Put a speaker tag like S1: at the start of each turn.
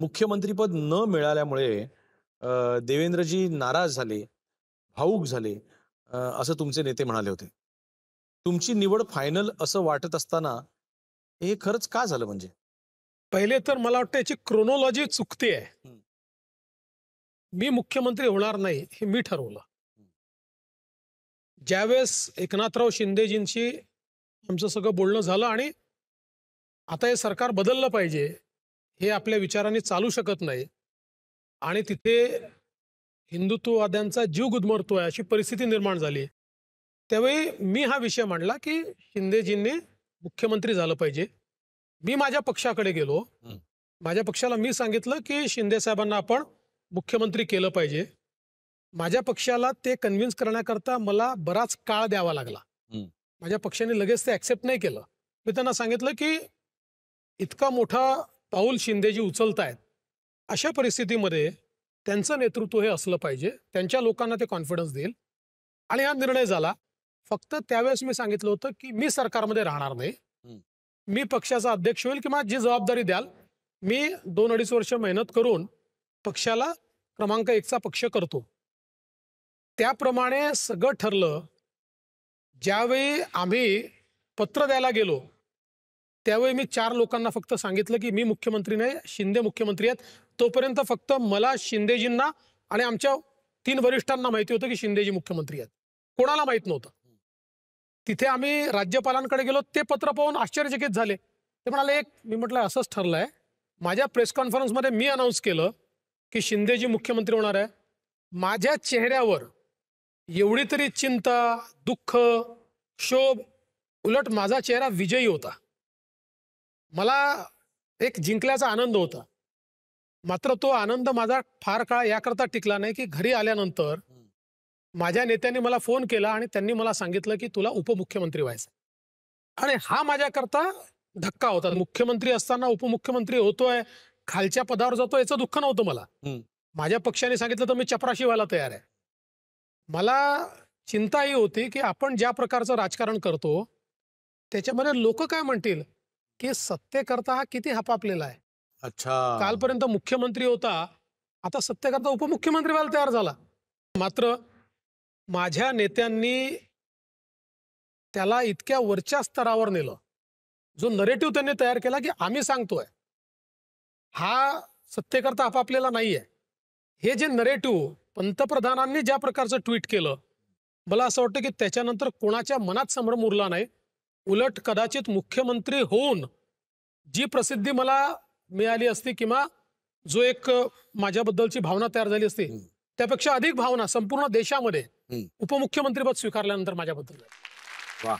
S1: मुख्यमंत्रीपद न मिळाल्यामुळे देवेंद्रजी नाराज झाले भाऊक झाले असं तुमचे नेते म्हणाले होते तुमची निवड फायनल असं वाटत असताना हे खरंच का झालं म्हणजे पहिले तर मला वाटतं याची क्रोनॉलॉजी चुकते आहे मी मुख्यमंत्री होणार नाही हे मी ठरवलं ज्यावेळेस एकनाथराव शिंदेजींशी आमचं सगळं बोलणं झालं आणि आता हे सरकार बदललं पाहिजे हे आपल्या विचारांनी चालू शकत नाही आणि तिथे हिंदुत्ववाद्यांचा जीव गुदमरतोय अशी परिस्थिती निर्माण झाली त्यावेळी मी हा विषय मांडला की शिंदेजींनी मुख्यमंत्री झालं पाहिजे मी माझ्या पक्षाकडे गेलो माझ्या पक्षाला मी सांगितलं की शिंदे साहेबांना आपण मुख्यमंत्री केलं पाहिजे माझ्या पक्षाला ते कन्व्हिन्स करण्याकरता मला बराच काळ द्यावा लागला माझ्या पक्षाने लगेच ते ऍक्सेप्ट नाही केलं मी त्यांना सांगितलं की इतका मोठा पाऊल शिंदेजी उचलत आहेत अशा परिस्थितीमध्ये त्यांचं नेतृत्व हे असलं पाहिजे त्यांच्या लोकांना ते कॉन्फिडन्स देईल आणि हा निर्णय झाला फक्त त्यावेळेस मी सांगितलं होतं की मी सरकारमध्ये राहणार नाही मी पक्षाचा अध्यक्ष होईल किंवा जी जबाबदारी द्याल मी दोन अडीच वर्ष मेहनत करून पक्षाला क्रमांक एकचा पक्ष करतो त्याप्रमाणे सगळं ठरलं ज्यावेळी आम्ही पत्र द्यायला गेलो त्यावेळी मी चार लोकांना फक्त सांगितलं की मी मुख्यमंत्री नाही शिंदे मुख्यमंत्री आहेत तोपर्यंत फक्त मला शिंदेजींना आणि आमच्या तीन वरिष्ठांना माहिती होतं की शिंदेजी मुख्यमंत्री आहेत कोणाला माहीत नव्हतं तिथे आम्ही राज्यपालांकडे गेलो ते पत्र पाहून आश्चर्यचकित झाले ते म्हणाले एक मी म्हटलं असंच ठरलंय माझ्या प्रेस कॉन्फरन्समध्ये मी अनाऊन्स केलं की शिंदेजी मुख्यमंत्री होणार आहे माझ्या चेहऱ्यावर एवढी तरी चिंता दुःख शोभ उलट माझा चेहरा विजयी होता मला एक जिंकल्याचा आनंद होता मात्र तो आनंद माझा फार काळ याकरता टिकला नाही की घरी आल्यानंतर माझ्या नेत्यांनी मला फोन केला आणि त्यांनी मला सांगितलं की तुला उपमुख्यमंत्री व्हायचं आणि हा माझ्याकरता धक्का होता मुख्यमंत्री असताना उपमुख्यमंत्री होतोय खालच्या पदावर जातो याचं दुःख नव्हतं मला माझ्या पक्षाने सांगितलं तर मी चपराशी व्हायला तयार आहे मला चिंता ही होती की आपण ज्या प्रकारचं राजकारण करतो त्याच्यामध्ये लोक काय म्हणतील की सत्तेकरता हा किती हपापलेला आहे अच्छा कालपर्यंत मुख्यमंत्री होता आता सत्तेकरता उपमुख्यमंत्री व्हायला तयार झाला मात्र माझ्या नेत्यांनी त्याला इतक्या वरच्या स्तरावर नेलं जो नरेटिव्ह त्यांनी तयार केला की आम्ही सांगतोय हा सत्तेकरता आपापलेला नाहीये हे जे नरेटिव्ह पंतप्रधानांनी ज्या प्रकारचं ट्विट केलं मला असं वाटतं की त्याच्यानंतर कोणाच्या मनात संभ्रम उरला नाही उलट कदाचित मुख्यमंत्री होऊन जी प्रसिद्धी मला मिळाली असती किंवा जो एक माझ्याबद्दलची भावना तयार झाली असती त्यापेक्षा अधिक भावना संपूर्ण देशामध्ये उपमुख्यमंत्रीपद स्वीकारल्यानंतर माझ्याबद्दल वा